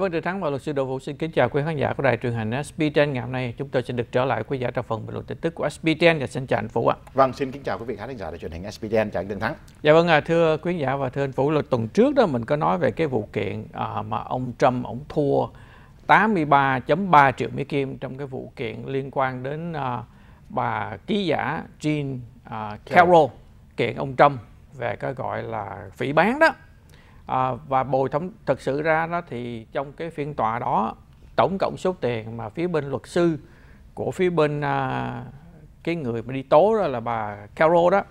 Cảm ơn Trường Thắng và luật sư Đỗ Vũ xin kính chào quý khán giả của đài truyền hình SBTN ngày hôm nay. Chúng tôi sẽ được trở lại quý giả trong phần bình luận tin tức của SBTN và xin chào anh Vũ ạ. Vâng, xin kính chào quý vị khán giả đài truyền hình SBTN, chào anh Trường Thắng. Dạ vâng, à, thưa quý giả và thưa anh Vũ, là tuần trước đó mình có nói về cái vụ kiện à, mà ông Trump ông thua 83.3 triệu Mỹ Kim trong cái vụ kiện liên quan đến à, bà ký giả Jean à, Carroll kiện ông Trump về cái gọi là phỉ bán đó à, và bồi thẩm thực sự ra đó thì trong cái phiên tòa đó tổng cộng số tiền mà phía bên luật sư của phía bên à, cái người mà đi tố đó là bà Carol đó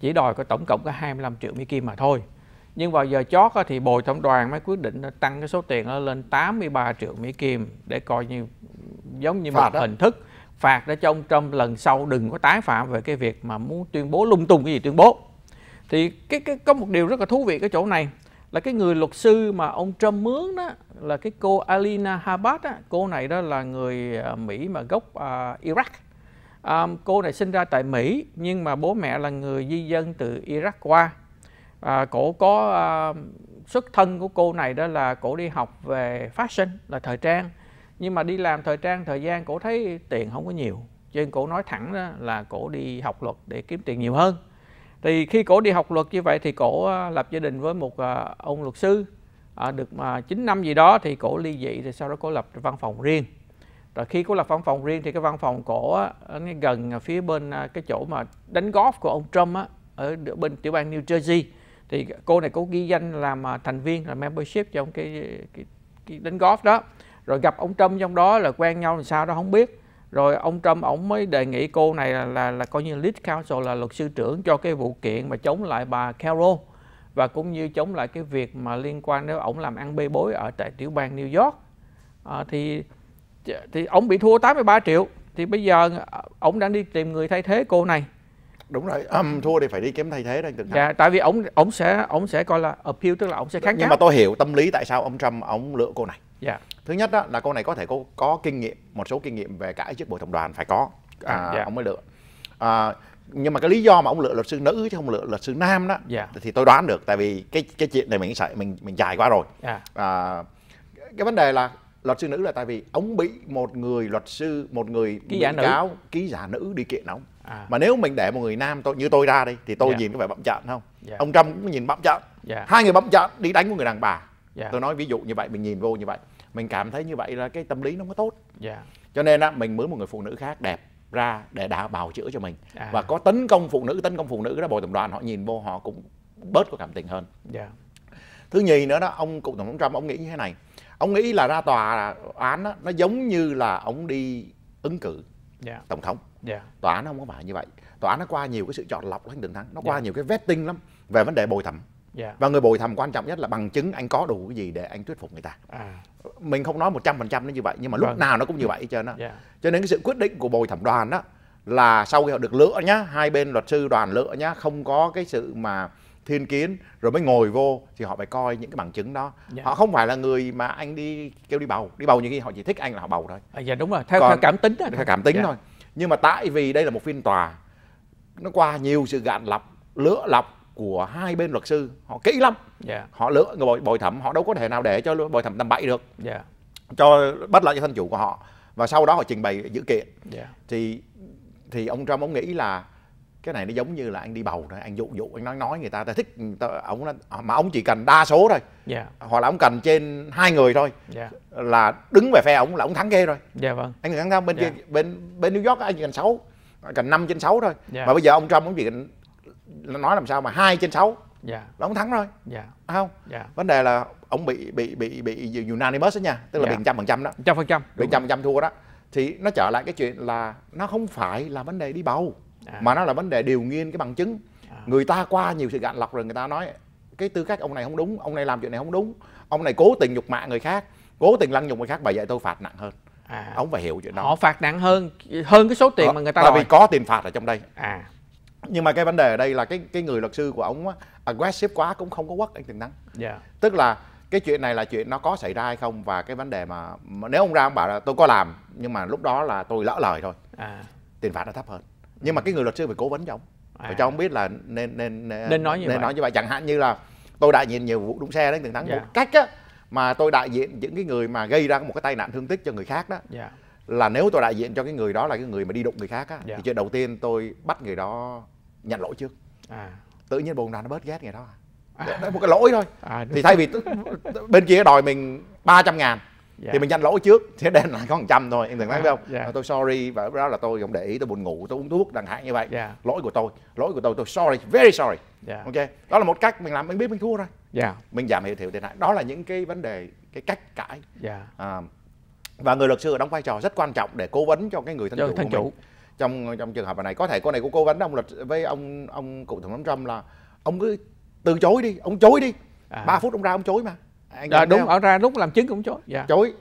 chỉ đòi có tổng cộng có 25 triệu Mỹ Kim mà thôi nhưng vào giờ chót thì bồi thẩm đoàn mới quyết định tăng cái số tiền đó lên 83 triệu Mỹ Kim để coi như giống như phạt một đó. hình thức phạt để cho ông Trump lần sau đừng có tái phạm về cái việc mà muốn tuyên bố lung tung cái gì tuyên bố thì cái, cái có một điều rất là thú vị cái chỗ này là cái người luật sư mà ông Trump mướn đó là cái cô Alina Habbat cô này đó là người à, Mỹ mà gốc uh, Iraq. Um, cô này sinh ra tại Mỹ nhưng mà bố mẹ là người di dân từ Iraq qua. À, cổ có uh, xuất thân của cô này đó là cổ đi học về fashion là thời trang nhưng mà đi làm thời trang thời gian cổ thấy tiền không có nhiều cho nên cổ nói thẳng đó là cổ đi học luật để kiếm tiền nhiều hơn thì khi cổ đi học luật như vậy thì cổ à, lập gia đình với một à, ông luật sư à, được mà 9 năm gì đó thì cổ ly dị thì sau đó cổ lập văn phòng riêng rồi khi cổ lập văn phòng riêng thì cái văn phòng cổ á, gần phía bên cái chỗ mà đánh golf của ông Trump ở bên tiểu bang New Jersey thì cô này cô ghi danh làm thành viên là membership trong cái, cái, cái đánh golf đó rồi gặp ông Trump trong đó là quen nhau làm sao đó không biết rồi ông Trump ông mới đề nghị cô này là là, là coi như lead counsel là luật sư trưởng cho cái vụ kiện mà chống lại bà Carol và cũng như chống lại cái việc mà liên quan nếu ông làm ăn bê bối ở tại tiểu bang New York à, thì thì ông bị thua 83 triệu thì bây giờ à, ông đang đi tìm người thay thế cô này đúng rồi um, thua thì phải đi kiếm thay thế đây cực dạ, tại vì ông ông sẽ ông sẽ coi là appeal tức là ông sẽ kháng cáo nhưng mà tôi hiểu tâm lý tại sao ông Trump ông lựa cô này Yeah. Dạ. Thứ nhất đó, là cô này có thể có, có kinh nghiệm, một số kinh nghiệm về cả chức bộ tổng đoàn phải có, à, yeah. À, dạ. ông mới lựa. À, nhưng mà cái lý do mà ông lựa luật sư nữ chứ không lựa luật sư nam đó, yeah. Dạ. thì tôi đoán được, tại vì cái cái chuyện này mình mình mình dài quá rồi. Yeah. À, cái vấn đề là luật sư nữ là tại vì ông bị một người luật sư một người ký giả nữ. ký giả nữ đi kiện ông à. mà nếu mình để một người nam tôi như tôi ra đi thì tôi yeah. nhìn có vẻ bậm trợn không yeah. ông trump cũng nhìn bậm trợn yeah. hai người bậm trợn đi đánh của người đàn bà yeah. tôi nói ví dụ như vậy mình nhìn vô như vậy mình cảm thấy như vậy là cái tâm lý nó mới tốt yeah. Dạ. cho nên á mình mướn một người phụ nữ khác đẹp ra để đã bào chữa cho mình à. và có tấn công phụ nữ tấn công phụ nữ đó bộ tổng đoàn họ nhìn vô họ cũng bớt có cảm tình hơn yeah. Dạ. thứ nhì nữa đó ông cựu tổng thống trump ông nghĩ như thế này ông nghĩ là ra tòa án đó, nó giống như là ông đi ứng cử yeah. Dạ. tổng thống yeah. tòa án nó không có phải như vậy tòa án nó qua nhiều cái sự chọn lọc lắm đường thắng nó qua yeah. nhiều cái vetting lắm về vấn đề bồi thẩm Yeah. Dạ. Và người bồi thẩm quan trọng nhất là bằng chứng anh có đủ cái gì để anh thuyết phục người ta. À. Mình không nói 100% nó như vậy nhưng mà lúc vâng. nào nó cũng như vậy cho nó. Yeah. Cho nên cái sự quyết định của bồi thẩm đoàn đó là sau khi họ được lựa nhá, hai bên luật sư đoàn lựa nhá, không có cái sự mà thiên kiến rồi mới ngồi vô thì họ phải coi những cái bằng chứng đó dạ. họ không phải là người mà anh đi kêu đi bầu đi bầu như khi họ chỉ thích anh là họ bầu thôi à, dạ đúng rồi theo, Còn, theo cảm tính đó, theo cảm tính dạ. thôi nhưng mà tại vì đây là một phiên tòa nó qua nhiều sự gạn lọc lựa lọc của hai bên luật sư họ kỹ lắm yeah. Dạ. họ lựa bồi, bồi thẩm họ đâu có thể nào để cho bồi thẩm tầm bậy được yeah. Dạ. cho bất lợi cho thân chủ của họ và sau đó họ trình bày dự kiện yeah. Dạ. thì thì ông Trump ông nghĩ là cái này nó giống như là anh đi bầu thôi anh dụ dụ anh nói nói người ta ta thích ta, ông mà ông chỉ cần đa số thôi yeah. hoặc là ông cần trên hai người thôi yeah. là đứng về phe ông là ông thắng ghê rồi yeah, vâng. anh thắng bên yeah. kia bên bên New York anh chỉ cần sáu cần 5 trên 6 thôi yeah. mà bây giờ ông Trump ông chỉ cần nói làm sao mà hai trên sáu yeah. Dạ. là ông thắng rồi yeah. Dạ. À không yeah. Dạ. vấn đề là ông bị bị bị bị unanimous đó nha tức là yeah. bị trăm phần trăm đó trăm phần trăm bị trăm phần trăm thua đó thì nó trở lại cái chuyện là nó không phải là vấn đề đi bầu à. mà nó là vấn đề điều nghiên cái bằng chứng à. người ta qua nhiều sự gạn lọc rồi người ta nói cái tư cách ông này không đúng ông này làm chuyện này không đúng ông này cố tình nhục mạ người khác cố tình lăng nhục người khác bởi vậy tôi phạt nặng hơn à. ông phải hiểu chuyện đó họ phạt nặng hơn hơn cái số tiền họ, ờ, mà người ta tại đòi. vì có tiền phạt ở trong đây à nhưng mà cái vấn đề ở đây là cái cái người luật sư của ông á aggressive quá cũng không có quất anh từng nắng yeah. tức là cái chuyện này là chuyện nó có xảy ra hay không và cái vấn đề mà, mà nếu ông ra ông bảo là tôi có làm nhưng mà lúc đó là tôi lỡ lời thôi à. tiền phạt nó thấp hơn nhưng mà ừ. cái người luật sư phải cố vấn cho ông à. phải cho ông biết là nên nên nên, nên nói như nên vậy. nói như vậy chẳng hạn như là tôi đại diện nhiều vụ đụng xe đấy từng Năng yeah. một cách á mà tôi đại diện những cái người mà gây ra một cái tai nạn thương tích cho người khác đó yeah. Dạ. là nếu tôi đại diện cho cái người đó là cái người mà đi đụng người khác á yeah. Dạ. thì chuyện đầu tiên tôi bắt người đó nhận lỗi trước à. tự nhiên bồ ra nó bớt ghét ngày đó à. à. một cái lỗi thôi à, thì thay vì bên kia đòi mình 300 ngàn Yeah. Dạ. thì mình nhanh lỗi trước thế đen là có trăm thôi em đừng nói à, không dạ. à, tôi sorry và đó là tôi không để ý tôi buồn ngủ tôi uống thuốc đằng hại như vậy yeah. Dạ. lỗi của tôi lỗi của tôi tôi sorry very sorry yeah. ok đó là một cách mình làm mình biết mình thua rồi yeah. mình giảm hiệu thiệu thiệt hại đó là những cái vấn đề cái cách cãi yeah. à, và người luật sư đóng vai trò rất quan trọng để cố vấn cho cái người thân chủ thân của chủ. mình trong trong trường hợp này có thể cô này của cô gánh ông lịch với ông ông cựu tổng thống Trump là ông cứ từ chối đi ông chối đi à. 3 phút ông ra ông chối mà à, anh à, đúng ông ra lúc làm chứng cũng chối yeah. Dạ. chối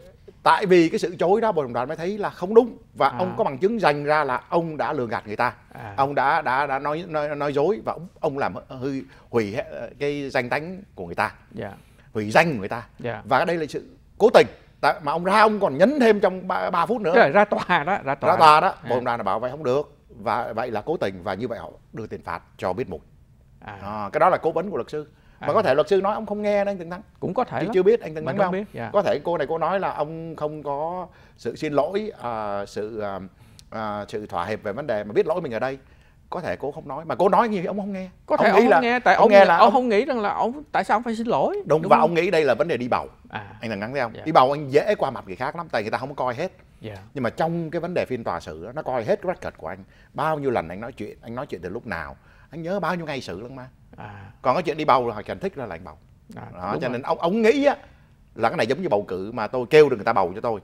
tại vì cái sự chối đó bộ đồng đoàn mới thấy là không đúng và à. ông có bằng chứng dành ra là ông đã lừa gạt người ta à. ông đã đã đã nói nói, nói dối và ông, ông làm hư hủy ờ, cái danh tánh của người ta yeah. Dạ. hủy danh của người ta yeah. Dạ. và đây là sự cố tình Tại, mà ông ra ông còn nhấn thêm trong 3, 3 phút nữa. ra tòa đó, ra tòa. Ra tòa đó, đó. bộ công đoàn là bảo vậy không được. Và vậy là cố tình và như vậy họ đưa tiền phạt cho biết mục. À. À, cái đó là cố vấn của luật sư mà à. có thể luật sư nói ông không nghe đó anh Tường Thắng cũng có thể thì lắm. chưa biết anh Tường Thắng không biết, yeah. Dạ. có thể cô này cô nói là ông không có sự xin lỗi uh, sự uh, sự thỏa hiệp về vấn đề mà biết lỗi mình ở đây có thể cô không nói mà cô nói như ông không nghe có thể ông, ông không là, nghe tại ông, ông nghe là ông, ông không nghĩ rằng là ông tại sao ông phải xin lỗi đúng, đúng và không? ông nghĩ đây là vấn đề đi bầu à. anh là ngắn thấy không yeah. Dạ. đi bầu anh dễ qua mặt người khác lắm tại người ta không có coi hết yeah. Dạ. nhưng mà trong cái vấn đề phiên tòa xử nó coi hết record của anh bao nhiêu lần anh nói chuyện anh nói chuyện từ lúc nào anh nhớ bao nhiêu ngày xử lắm mà à. còn cái chuyện đi bầu là họ cần thích ra là anh bầu à, đó, cho rồi. nên ông ông nghĩ á, là cái này giống như bầu cử mà tôi kêu được người ta bầu cho tôi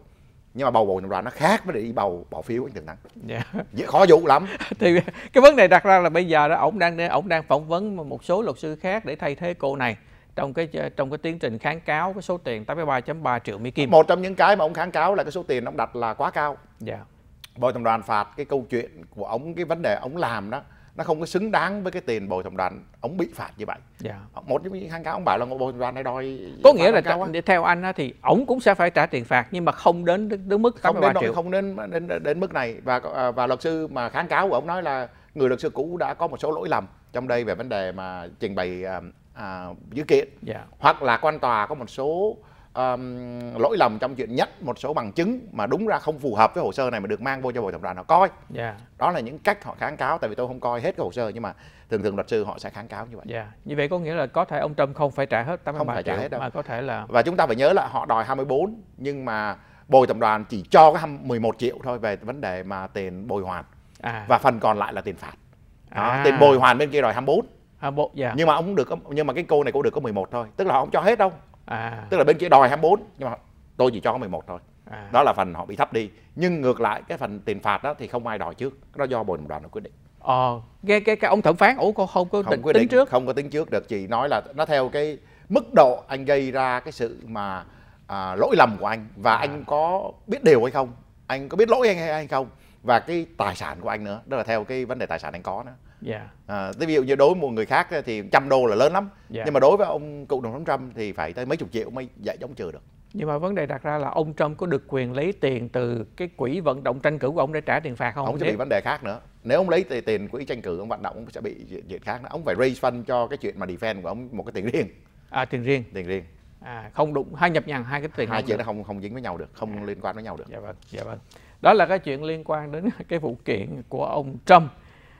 nhưng mà bầu bầu ra nó khác với đi bầu bỏ phiếu anh Tường năng yeah. khó vụ lắm thì cái vấn đề đặt ra là bây giờ đó ổng đang ổng đang phỏng vấn một số luật sư khác để thay thế cô này trong cái trong cái tiến trình kháng cáo cái số tiền 83.3 triệu Mỹ kim một trong những cái mà ông kháng cáo là cái số tiền ông đặt là quá cao dạ bồi tập đoàn phạt cái câu chuyện của ông cái vấn đề ông làm đó nó không có xứng đáng với cái tiền bồi thẩm đoàn ông bị phạt như vậy yeah. Dạ. một trong những kháng cáo ông bảo là ông bồi thẩm đoàn này đòi có nghĩa là ta, theo anh thì ông cũng sẽ phải trả tiền phạt nhưng mà không đến đến mức không đến triệu. không đến đến đến mức này và à, và luật sư mà kháng cáo của ông nói là người luật sư cũ đã có một số lỗi lầm trong đây về vấn đề mà trình bày à, à dữ kiện yeah. Dạ. hoặc là quan tòa có một số um, lỗi lầm trong chuyện nhất một số bằng chứng mà đúng ra không phù hợp với hồ sơ này mà được mang vô cho hội thẩm đoàn họ coi yeah. Dạ. đó là những cách họ kháng cáo tại vì tôi không coi hết cái hồ sơ nhưng mà thường thường luật sư họ sẽ kháng cáo như vậy yeah. Dạ. như vậy có nghĩa là có thể ông Trump không phải trả hết 83 không phải triệu, trả hết đâu. mà có thể là và chúng ta phải nhớ là họ đòi 24 nhưng mà bồi thẩm đoàn chỉ cho cái 11 triệu thôi về vấn đề mà tiền bồi hoàn à. và phần còn lại là tiền phạt đó, à. tiền bồi hoàn bên kia đòi 24 À, bộ, yeah. nhưng mà ông được nhưng mà cái cô này cũng được có 11 thôi tức là ông cho hết đâu à. tức là bên kia đòi 24 nhưng mà tôi chỉ cho có 11 thôi à. đó là phần họ bị thấp đi nhưng ngược lại cái phần tiền phạt đó thì không ai đòi trước đó do bồi đồng đoàn nó quyết định ờ nghe cái cái ông thẩm phán ủa con không có không định, quyết định, tính trước không có tính trước được chị nói là nó theo cái mức độ anh gây ra cái sự mà à, lỗi lầm của anh và à. anh có biết điều hay không anh có biết lỗi anh hay, hay không và cái tài sản của anh nữa đó là theo cái vấn đề tài sản anh có nữa Yeah. Dạ. À, ví dụ như đối với một người khác thì trăm đô là lớn lắm. Yeah. Dạ. Nhưng mà đối với ông cựu tổng thống Trump thì phải tới mấy chục triệu mới giải giống trừ được. Nhưng mà vấn đề đặt ra là ông Trump có được quyền lấy tiền từ cái quỹ vận động tranh cử của ông để trả tiền phạt không? Ông sẽ bị vấn đề khác nữa. Nếu ông lấy tiền quỹ tranh cử ông vận động ông sẽ bị chuyện khác nữa. Ông phải raise fund cho cái chuyện mà defend của ông một cái tiền riêng. À tiền riêng. Tiền riêng. À không đụng hai nhập nhằng hai cái tiền hai chuyện nó không không dính với nhau được, không à. liên quan với nhau được. Dạ vâng, dạ vâng. Đó là cái chuyện liên quan đến cái vụ kiện của ông Trump.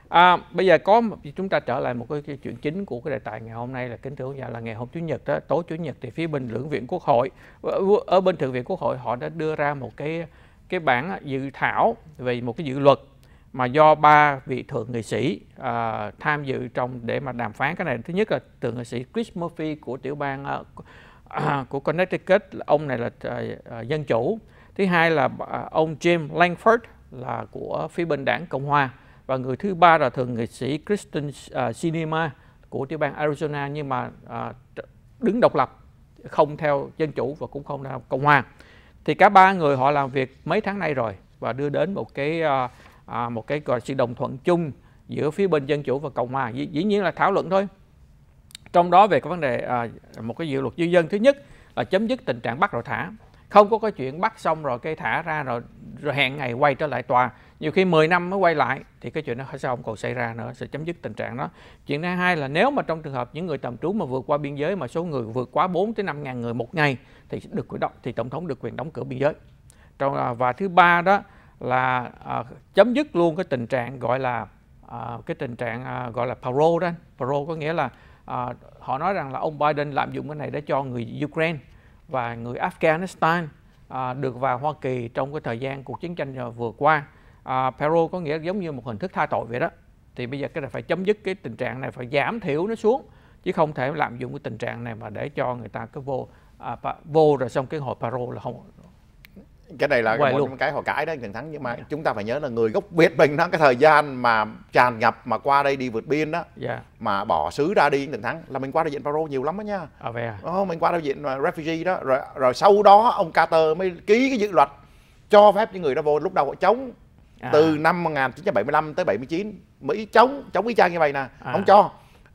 À, bây giờ có chúng ta trở lại một cái, chuyện chính của cái đề tài ngày hôm nay là kính thưa quý vị là ngày hôm chủ nhật đó tối chủ nhật thì phía bên lưỡng viện quốc hội ở bên thượng viện quốc hội họ đã đưa ra một cái cái bản dự thảo về một cái dự luật mà do ba vị thượng nghị sĩ à, tham dự trong để mà đàm phán cái này thứ nhất là thượng nghị sĩ Chris Murphy của tiểu bang à, của à, Connecticut ông này là à, à, dân chủ thứ hai là à, ông Jim Langford là của phía bên đảng cộng hòa và người thứ ba là thượng nghị sĩ Kristen à, Sinema của tiểu bang Arizona nhưng mà à, đứng độc lập không theo dân chủ và cũng không theo cộng hòa thì cả ba người họ làm việc mấy tháng nay rồi và đưa đến một cái à, một cái gọi sự đồng thuận chung giữa phía bên dân chủ và cộng hòa dĩ nhiên là thảo luận thôi trong đó về cái vấn đề à, một cái dự luật di dân thứ nhất là chấm dứt tình trạng bắt rồi thả không có cái chuyện bắt xong rồi cái thả ra rồi, rồi hẹn ngày quay trở lại tòa nhiều khi 10 năm mới quay lại thì cái chuyện đó sẽ không còn xảy ra nữa sẽ chấm dứt tình trạng đó chuyện thứ hai là nếu mà trong trường hợp những người tạm trú mà vượt qua biên giới mà số người vượt quá 4 tới 5 ngàn người một ngày thì được quyền động thì tổng thống được quyền đóng cửa biên giới trong à, và thứ ba đó là à, chấm dứt luôn cái tình trạng gọi là à, cái tình trạng à, gọi là parole đó parole có nghĩa là à, họ nói rằng là ông Biden lạm dụng cái này để cho người Ukraine và người Afghanistan à, được vào Hoa Kỳ trong cái thời gian cuộc chiến tranh à, vừa qua à, có nghĩa giống như một hình thức tha tội vậy đó thì bây giờ cái này phải chấm dứt cái tình trạng này phải giảm thiểu nó xuống chứ không thể lạm dụng cái tình trạng này mà để cho người ta cứ vô à, vô rồi xong cái hội parole là không cái này là một luôn. cái họ cãi đó anh thắng nhưng mà yeah. Dạ. chúng ta phải nhớ là người gốc việt mình đó cái thời gian mà tràn ngập mà qua đây đi vượt biên đó yeah. Dạ. mà bỏ xứ ra đi anh thắng là mình qua đại diện paro nhiều lắm đó nha à, vậy à? Ờ, mình qua đại diện à, refugee đó rồi, rồi sau đó ông carter mới ký cái dự luật cho phép những người đó vô lúc đầu họ chống à. từ năm 1975 tới 79 Mỹ chống chống ý chang như vậy nè à. không cho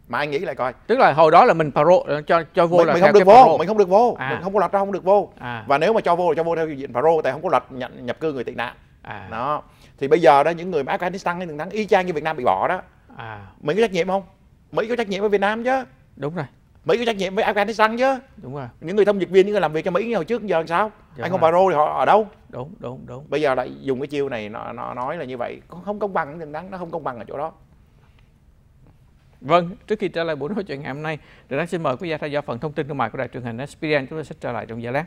mà anh nghĩ lại coi tức là hồi đó là mình paro ờ, cho cho vô mình, là mình không được vô paro. mình không được vô à. mình không có luật ra không được vô à. và nếu mà cho vô là cho vô theo diện paro tại không có luật nhập, nhập cư người tị nạn à. đó thì bây giờ đó những người mà afghanistan hay đường thắng y chang như việt nam bị bỏ đó à. mình có trách nhiệm không mỹ có trách nhiệm với việt nam chứ đúng rồi Mỹ có trách nhiệm với Afghanistan chứ đúng rồi những người thông dịch viên những người làm việc cho Mỹ hồi trước giờ làm sao đúng dạ anh không vâng Baro thì họ ở đâu đúng đúng đúng bây giờ lại dùng cái chiêu này nó, nó nói là như vậy không công bằng đừng đáng nó không công bằng ở chỗ đó Vâng, trước khi trở lại buổi nói chuyện ngày hôm nay, thì Đặng xin mời quý gia theo dõi phần thông tin thương mại của đài truyền hình Experian. Chúng tôi sẽ trở lại trong giờ lát.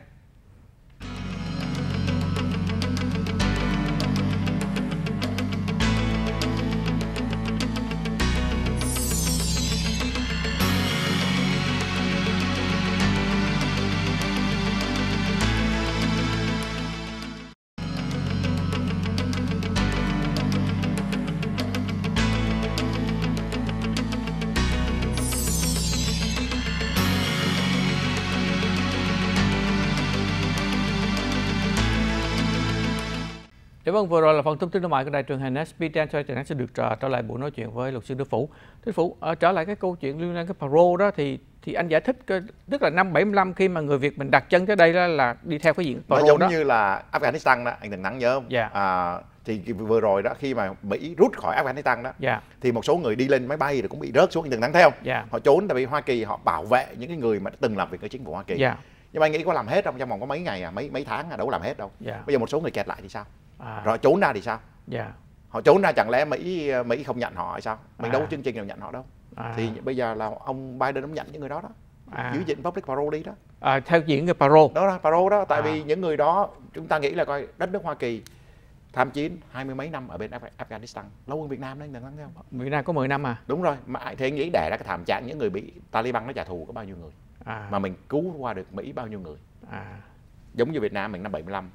để dạ vâng, vừa rồi là phần thông tin thương mại của đài truyền hình SBT cho Trần sẽ được trở, trở lại buổi nói chuyện với luật sư Đức Phủ. Đức Phủ, ở ờ, trở lại cái câu chuyện liên quan cái parole đó thì thì anh giải thích cái, tức là năm 75 khi mà người Việt mình đặt chân tới đây đó là đi theo cái diện parole đó. giống đó. như là Afghanistan đó, anh đừng nắng nhớ không? Dạ. À, thì vừa rồi đó khi mà Mỹ rút khỏi Afghanistan đó yeah. Dạ. thì một số người đi lên máy bay rồi cũng bị rớt xuống đường nắng theo yeah. Dạ. họ trốn tại vì Hoa Kỳ họ bảo vệ những cái người mà đã từng làm việc ở chính phủ Hoa Kỳ yeah. nhưng mà anh nghĩ có làm hết không trong vòng có mấy ngày à mấy mấy tháng à đâu có làm hết đâu yeah. bây giờ một số người kẹt lại thì sao à. rồi trốn ra thì sao yeah. Dạ. họ trốn ra chẳng lẽ mỹ mỹ không nhận họ hay sao mình à. đâu có chương trình nào nhận họ đâu à. thì bây giờ là ông biden ông nhận những người đó đó à. giữ gìn public parole đi đó à, theo diễn người parole đó là parole đó tại à. vì những người đó chúng ta nghĩ là coi đất nước hoa kỳ tham chiến hai mươi mấy năm ở bên Afghanistan lâu hơn Việt Nam đấy đừng thấy không? Việt Nam có 10 năm à? Đúng rồi, mà thế nghĩ để ra cái thảm trạng những người bị Taliban nó trả thù có bao nhiêu người à. mà mình cứu qua được Mỹ bao nhiêu người? À. Giống như Việt Nam mình năm 75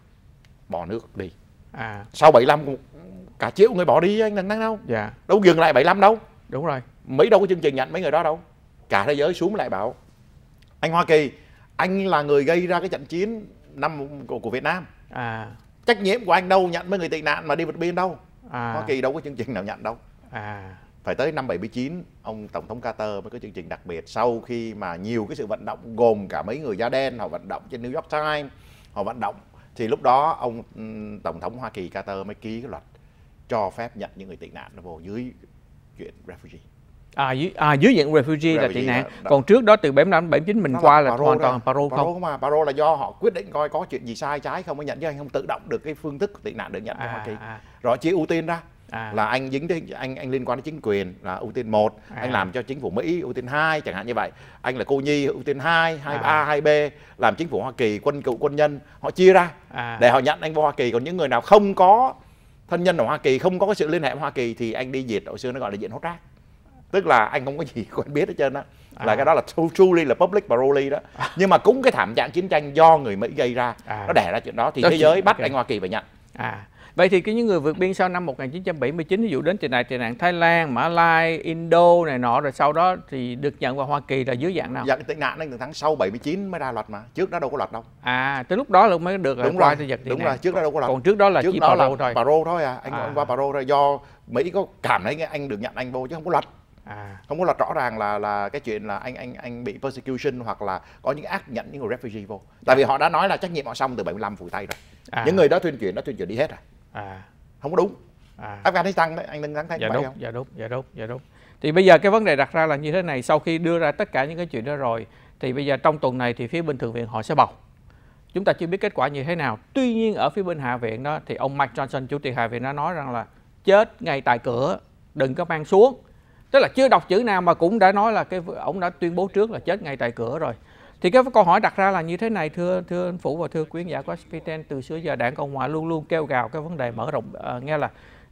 bỏ nước đi à. sau 75 cả triệu người bỏ đi anh đừng đâu dạ. đâu dừng lại 75 đâu đúng rồi mỹ đâu có chương trình nhận mấy người đó đâu cả thế giới xuống lại bảo anh hoa kỳ anh là người gây ra cái trận chiến năm của, của việt nam à. trách nhiệm của anh đâu nhận mấy người tị nạn mà đi vượt biên đâu à. hoa kỳ đâu có chương trình nào nhận đâu à phải tới năm 79 ông tổng thống Carter mới có chương trình đặc biệt sau khi mà nhiều cái sự vận động gồm cả mấy người da đen họ vận động trên New York Times họ vận động thì lúc đó ông ừ, tổng thống Hoa Kỳ Carter mới ký cái luật cho phép nhận những người tị nạn nó vô dưới chuyện refugee à dưới à dưới diện refugee, refugee là tị nạn còn trước đó từ 75 79 mình nó qua là, là hoàn toàn parole không mà parole là do họ quyết định coi có chuyện gì sai trái không có nhận chứ anh không tự động được cái phương thức tị nạn được nhận à, của Hoa Kỳ à. à. rồi chia ưu tiên ra à. là anh dính đến anh anh liên quan đến chính quyền là ưu tiên một à. anh làm cho chính phủ mỹ ưu tiên hai chẳng hạn như vậy anh là cô nhi ưu tiên hai hai a à. hai b làm chính phủ hoa kỳ quân cựu quân nhân họ chia ra à. để họ nhận anh vào hoa kỳ còn những người nào không có thân nhân ở hoa kỳ không có cái sự liên hệ với hoa kỳ thì anh đi diệt hồi xưa nó gọi là diện hốt rác tức là anh không có gì quen biết hết trơn á là à. cái đó là truly là public paroli đó à. nhưng mà cũng cái thảm trạng chiến tranh do người mỹ gây ra à. nó đẻ ra chuyện đó thì đó thế giới bắt okay. anh hoa kỳ phải nhận à Vậy thì cái những người vượt biên sau năm 1979 ví dụ đến tị này tị nạn Thái Lan, Mã Lai, Indo này nọ rồi sau đó thì được nhận vào Hoa Kỳ là dưới dạng nào? Dạ tị nạn đến từ tháng sau 79 mới ra luật mà, trước đó đâu có luật đâu. À, tới lúc đó là mới được à, đúng rồi, thì giật đúng nạn. rồi, trước đó đâu có luật. Còn trước đó là trước chỉ đó parole là thôi. Parole thôi à, anh, à. anh qua parole rồi do Mỹ có cảm thấy anh được nhận anh vô chứ không có luật. À. không có là rõ ràng là là cái chuyện là anh anh anh bị persecution hoặc là có những ác nhận những người refugee vô tại à. vì họ đã nói là trách nhiệm họ xong từ 75 phủ tay rồi à. những người đó tuyên truyền đã tuyên truyền đi hết rồi à không có đúng à. afghanistan đấy anh đừng đáng thấy dạ đúng không? dạ đúng dạ đúng dạ đúng thì bây giờ cái vấn đề đặt ra là như thế này sau khi đưa ra tất cả những cái chuyện đó rồi thì bây giờ trong tuần này thì phía bên thượng viện họ sẽ bầu chúng ta chưa biết kết quả như thế nào tuy nhiên ở phía bên hạ viện đó thì ông mike johnson chủ tịch hạ viện đã nói rằng là chết ngay tại cửa đừng có mang xuống tức là chưa đọc chữ nào mà cũng đã nói là cái ông đã tuyên bố trước là chết ngay tại cửa rồi thì cái câu hỏi đặt ra là như thế này thưa thưa anh phủ và thưa quý giả của Spiten từ xưa giờ đảng cộng hòa luôn luôn kêu gào cái vấn đề mở rộng uh, nghe là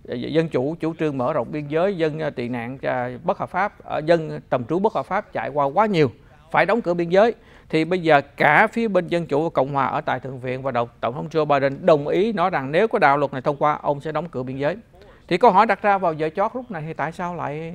ờ, dân chủ chủ trương mở rộng biên giới dân ờ, tị nạn bất hợp pháp dân tầm trú bất hợp pháp chạy qua quá nhiều phải đóng cửa biên giới thì bây giờ cả phía bên dân chủ và cộng hòa ở tại thượng viện và đồng tổng thống Joe Biden đồng ý nói rằng nếu có đạo luật này thông qua ông sẽ đóng cửa biên giới thì câu hỏi đặt ra vào giờ chót lúc này thì tại sao lại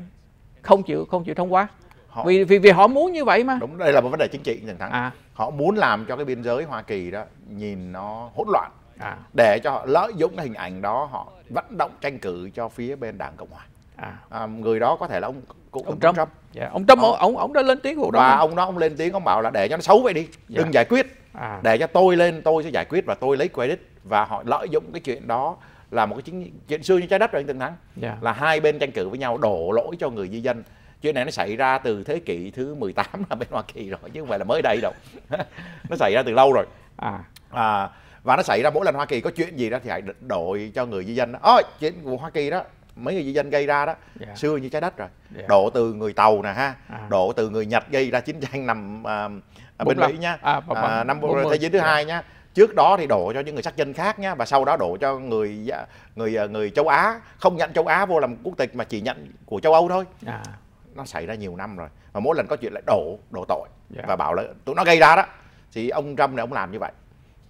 không chịu không chịu thông qua họ... vì vì vì họ muốn như vậy mà đúng đây là một vấn đề chính trị thẳng thắn à. họ muốn làm cho cái biên giới hoa kỳ đó nhìn nó hỗn loạn à. để cho họ lợi dụng cái hình ảnh đó họ vận động tranh cử cho phía bên đảng cộng hòa à. À, người đó có thể là ông cũng ông Trump, Trump. Yeah. Dạ, ông Trump ông, ờ. ông ông đã lên tiếng vụ đó và ông đó ông lên tiếng ông bảo là để cho nó xấu vậy đi yeah. Dạ. đừng giải quyết à. để cho tôi lên tôi sẽ giải quyết và tôi lấy credit và họ lợi dụng cái chuyện đó là một cái chính, chuyện xưa như trái đất rồi anh từng thắng yeah. Dạ. là hai bên tranh cử với nhau đổ lỗi cho người di dân chuyện này nó xảy ra từ thế kỷ thứ 18 là bên Hoa Kỳ rồi chứ không phải là mới đây đâu nó xảy ra từ lâu rồi à. À, và nó xảy ra mỗi lần Hoa Kỳ có chuyện gì đó thì hãy đội cho người di dân ôi chuyện của Hoa Kỳ đó mấy người di dân gây ra đó yeah. Dạ. xưa như trái đất rồi yeah. Dạ. đổ từ người tàu nè ha à. đổ từ người nhật gây ra chiến tranh nằm uh, bên mỹ nha à, bà, bà, à, năm 40. thế giới thứ dạ. hai nha trước đó thì đổ cho những người sắc dân khác nhá và sau đó đổ cho người à, người à, người châu á không nhận châu á vô làm quốc tịch mà chỉ nhận của châu âu thôi nó xảy ra nhiều năm rồi mà mỗi lần có chuyện lại đổ đổ tội yeah. Dạ. và bảo là tụi nó gây ra đó thì ông trump này ông làm như vậy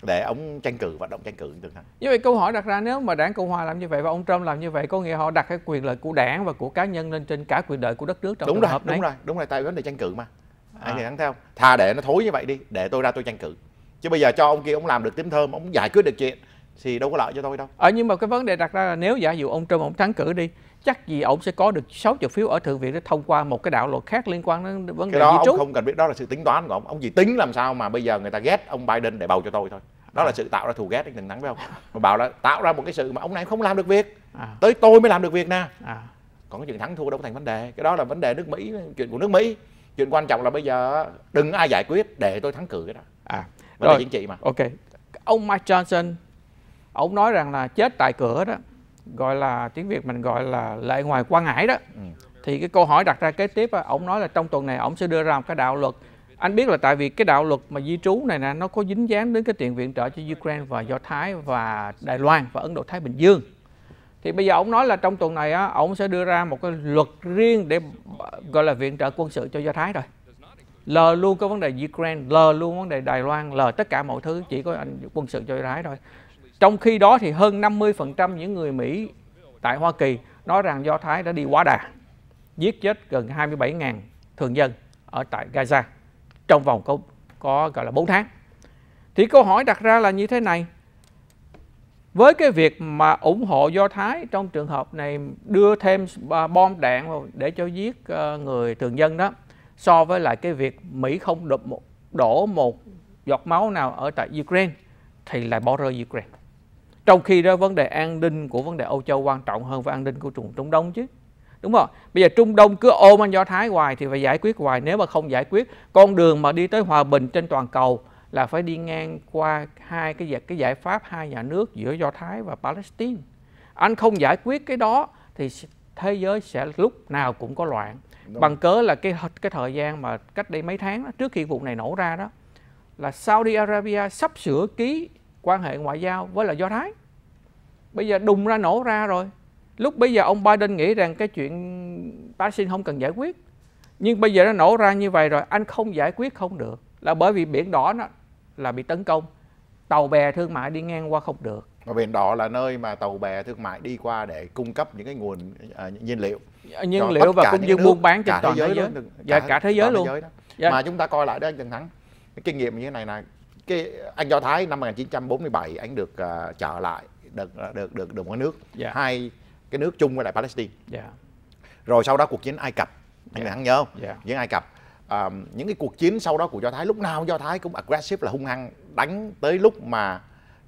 để ông tranh cử vận động tranh cử tương thân như vậy câu hỏi đặt ra nếu mà đảng cộng hòa làm như vậy và ông trump làm như vậy có nghĩa họ đặt cái quyền lợi của đảng và của cá nhân lên trên cả quyền lợi của đất nước trong đúng trường rồi, hợp đúng này. rồi đúng rồi tại vấn đề tranh cử mà à. anh thắng theo thà để nó thối như vậy đi để tôi ra tôi tranh cử chứ bây giờ cho ông kia ông làm được tím thơm ông giải quyết được chuyện thì đâu có lợi cho tôi đâu Ở ờ, nhưng mà cái vấn đề đặt ra là nếu giả dụ ông trump ông thắng cử đi chắc gì ông sẽ có được 60 phiếu ở thượng viện để thông qua một cái đạo luật khác liên quan đến vấn đề đó di trú. ông không cần biết đó là sự tính toán của ông ông chỉ tính làm sao mà bây giờ người ta ghét ông Biden để bầu cho tôi thôi đó à. là sự tạo ra thù ghét anh đừng thắng phải không mà bảo là tạo ra một cái sự mà ông này không làm được việc à. tới tôi mới làm được việc nè à. còn cái chuyện thắng thua đâu có thành vấn đề cái đó là vấn đề nước mỹ chuyện của nước mỹ chuyện quan trọng là bây giờ đừng ai giải quyết để tôi thắng cử cái đó à vấn rồi. đề chính trị mà ok ông Mike Johnson ông nói rằng là chết tại cửa đó gọi là tiếng việt mình gọi là lệ ngoài quan ngãi đó ừ. thì cái câu hỏi đặt ra kế tiếp ông nói là trong tuần này ông sẽ đưa ra một cái đạo luật anh biết là tại vì cái đạo luật mà di trú này nè nó có dính dáng đến cái tiền viện trợ cho Ukraine và Do Thái và Đài Loan và Ấn Độ Thái Bình Dương thì bây giờ ông nói là trong tuần này á, ông sẽ đưa ra một cái luật riêng để gọi là viện trợ quân sự cho Do Thái rồi lờ luôn cái vấn đề Ukraine lờ luôn vấn đề Đài Loan lờ tất cả mọi thứ chỉ có anh quân sự cho Do Thái thôi trong khi đó thì hơn 50% những người Mỹ tại Hoa Kỳ nói rằng Do Thái đã đi quá đà, giết chết gần 27.000 thường dân ở tại Gaza trong vòng có, có gọi là 4 tháng. Thì câu hỏi đặt ra là như thế này. Với cái việc mà ủng hộ Do Thái trong trường hợp này đưa thêm bom đạn để cho giết ờ, người thường dân đó so với lại cái việc Mỹ không đổ một, đổ một giọt máu nào ở tại Ukraine thì lại bỏ rơi Ukraine trong khi đó vấn đề an ninh của vấn đề Âu Châu quan trọng hơn với an ninh của Trung, Trung Đông chứ đúng không bây giờ Trung Đông cứ ôm anh Do Thái hoài thì phải giải quyết hoài nếu mà không giải quyết con đường mà đi tới hòa bình trên toàn cầu là phải đi ngang qua hai cái giải, cái giải pháp hai nhà nước giữa Do Thái và Palestine anh không giải quyết cái đó thì thế giới sẽ lúc nào cũng có loạn đúng. bằng cớ là cái cái thời gian mà cách đây mấy tháng đó, trước khi vụ này nổ ra đó là Saudi Arabia sắp sửa ký quan hệ ngoại giao với là Do Thái. Bây giờ đùng ra nổ ra rồi. Lúc bây giờ ông Biden nghĩ rằng cái chuyện Palestine không cần giải quyết. Nhưng bây giờ nó nổ ra như vậy rồi, anh không giải quyết không được. Là bởi vì biển đỏ nó là bị tấn công. Tàu bè thương mại đi ngang qua không được. Và biển đỏ là nơi mà tàu bè thương mại đi qua để cung cấp những cái nguồn uh, nhiên liệu. Ờ, nhiên liệu và cũng như buôn bán trên toàn thế giới. Và cả, dạ, cả thế giới luôn. Thế giới dạ. Mà chúng ta coi lại đó anh Trần Thắng. Cái kinh nghiệm như thế này là cái anh do thái năm 1947 anh được uh, à, trở lại được à, được được được một nước yeah. Dạ. hai cái nước chung với lại palestine yeah. Dạ. rồi sau đó cuộc chiến ai cập anh yeah. Dạ. Này, nhớ không yeah. với ai cập um, những cái cuộc chiến sau đó của do thái lúc nào do thái cũng aggressive là hung hăng đánh tới lúc mà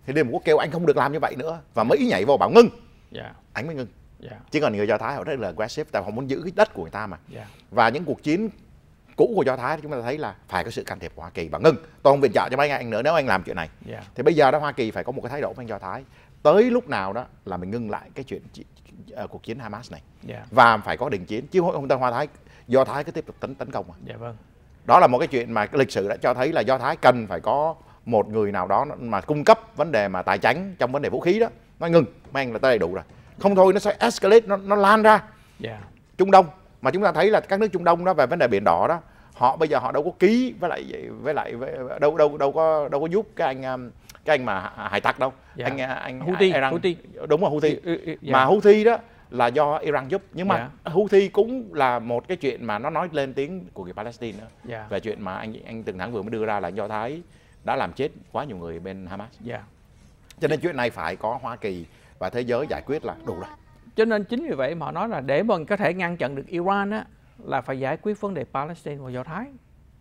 thì liên quốc kêu anh không được làm như vậy nữa và mỹ nhảy vào bảo ngưng yeah. anh mới ngưng yeah. chứ còn người do thái họ rất là aggressive tại họ muốn giữ cái đất của người ta mà yeah. và những cuộc chiến cũ của do thái thì chúng ta thấy là phải có sự can thiệp của hoa kỳ và ngưng tôi không viện trợ cho mấy anh nữa nếu anh làm chuyện này yeah. Dạ. thì bây giờ đó hoa kỳ phải có một cái thái độ với anh do thái tới lúc nào đó là mình ngưng lại cái chuyện uh, cuộc chiến hamas này yeah. Dạ. và phải có đình chiến chứ không ta hoa thái do thái cứ tiếp tục tấn tấn công à dạ vâng đó là một cái chuyện mà lịch sử đã cho thấy là do thái cần phải có một người nào đó mà cung cấp vấn đề mà tài chính trong vấn đề vũ khí đó nó ngừng mang là tới đầy đủ rồi không thôi nó sẽ escalate nó nó lan ra yeah. Dạ. trung đông mà chúng ta thấy là các nước Trung Đông đó về vấn đề biển đỏ đó họ bây giờ họ đâu có ký với lại với lại với, đâu đâu đâu có đâu có giúp cái anh um, cái anh mà hải tặc đâu dạ. anh uh, anh Houthi, uh, Iran, Houthi. đúng là Houthi dạ, ừ, ừ, dạ. mà Houthi đó là do Iran giúp nhưng mà dạ. Houthi cũng là một cái chuyện mà nó nói lên tiếng của người Palestine đó. Dạ. về chuyện mà anh anh từng tháng vừa mới đưa ra là do Thái đã làm chết quá nhiều người bên Hamas dạ. cho nên chuyện này phải có Hoa Kỳ và thế giới giải quyết là đủ rồi cho nên chính vì vậy mà họ nói là để mình có thể ngăn chặn được Iran á, là phải giải quyết vấn đề Palestine và Do Thái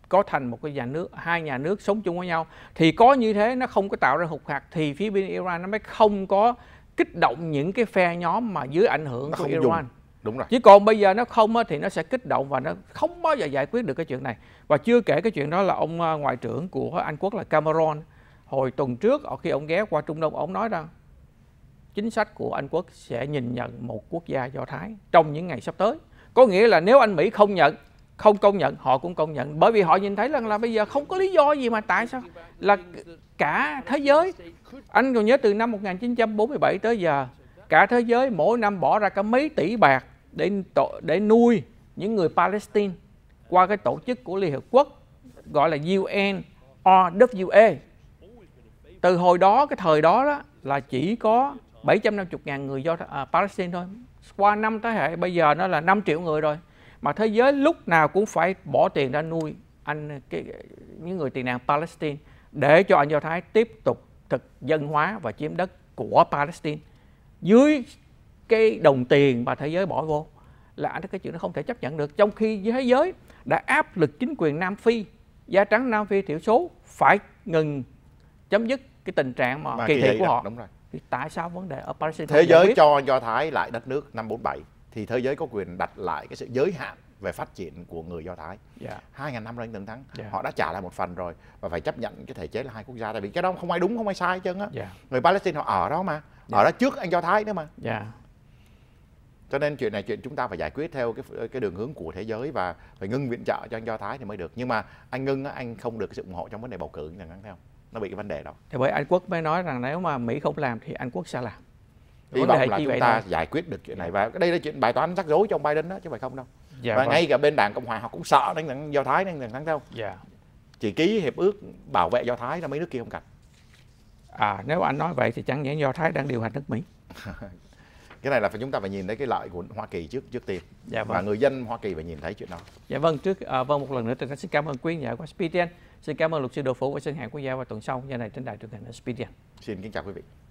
có thành một cái nhà nước hai nhà nước sống chung với nhau thì có như thế nó không có tạo ra hụt hạt thì phía bên Iran nó mới không có kích động những cái phe nhóm mà dưới ảnh hưởng nó của Iran dùng. đúng rồi chứ còn bây giờ nó không á, thì nó sẽ kích động và nó không bao giờ giải quyết được cái chuyện này và chưa kể cái chuyện đó là ông ờ, ngoại trưởng của Anh quốc là Cameron hồi tuần trước khi ông ghé qua Trung Đông ông nói rằng chính sách của Anh Quốc sẽ nhìn nhận một quốc gia Do Thái trong những ngày sắp tới. Có nghĩa là nếu Anh Mỹ không nhận, không công nhận, họ cũng công nhận. Bởi vì họ nhìn thấy rằng là bây giờ không có lý do gì mà tại sao là cả thế giới. Anh còn nhớ từ năm 1947 tới giờ, cả thế giới mỗi năm bỏ ra cả mấy tỷ bạc để để nuôi những người Palestine qua cái tổ chức của Liên Hợp Quốc gọi là UNRWA. Từ hồi đó, cái thời đó đó là chỉ có 750 ngàn người do à, Palestine thôi qua năm thế hệ bây giờ nó là 5 triệu người rồi mà thế giới lúc nào cũng phải bỏ tiền ra nuôi anh cái, những người tị nạn Palestine để cho anh Do Thái tiếp tục thực dân hóa và chiếm đất của Palestine dưới cái đồng tiền mà thế giới bỏ vô là anh cái chuyện nó không thể chấp nhận được trong khi thế giới đã áp lực chính quyền Nam Phi da trắng Nam Phi thiểu số phải ngừng chấm dứt cái tình trạng mà, mà kỳ thị của họ đúng rồi thì tại sao vấn đề ở Palestine thế giới cho do thái lại đất nước năm 47 thì thế giới có quyền đặt lại cái sự giới hạn về phát triển của người Do Thái. Yeah. Dạ. 2.000 năm lên từng thắng, yeah. Dạ. họ đã trả lại một phần rồi và phải chấp nhận cái thể chế là hai quốc gia tại vì cái đó không ai đúng không ai sai chứ á. Yeah. Dạ. Người Palestine họ ở đó mà, yeah. ở đó trước anh Do Thái nữa mà. Yeah. Cho nên chuyện này chuyện chúng ta phải giải quyết theo cái cái đường hướng của thế giới và phải ngưng viện trợ cho anh Do Thái thì mới được. Nhưng mà anh ngưng anh không được sự ủng hộ trong vấn đề bầu cử anh thấy không? nó bị cái vấn đề đó thì bởi Anh Quốc mới nói rằng nếu mà Mỹ không làm thì Anh Quốc sẽ làm hy vọng là chúng ta đâu. giải quyết được chuyện này và đây là chuyện bài toán rắc rối trong Biden đó chứ phải không đâu dạ, và vâng. ngay cả bên đảng cộng hòa họ cũng sợ đến thằng do thái đến thằng đâu dạ. chỉ ký hiệp ước bảo vệ do thái ra mấy nước kia không cần à nếu anh nói vậy thì chẳng nhẽ do thái đang điều hành nước mỹ cái này là phải chúng ta phải nhìn thấy cái lợi của Hoa Kỳ trước trước tiên dạ, vâng. và người dân Hoa Kỳ phải nhìn thấy chuyện đó. Dạ vâng trước à, vâng một lần nữa tôi xin cảm ơn quý nhà của SPTN, xin cảm ơn luật sư Đỗ Phú và xin hẹn quý gia và tuần sau nhà này trên đài truyền hình SPTN. Xin kính chào quý vị.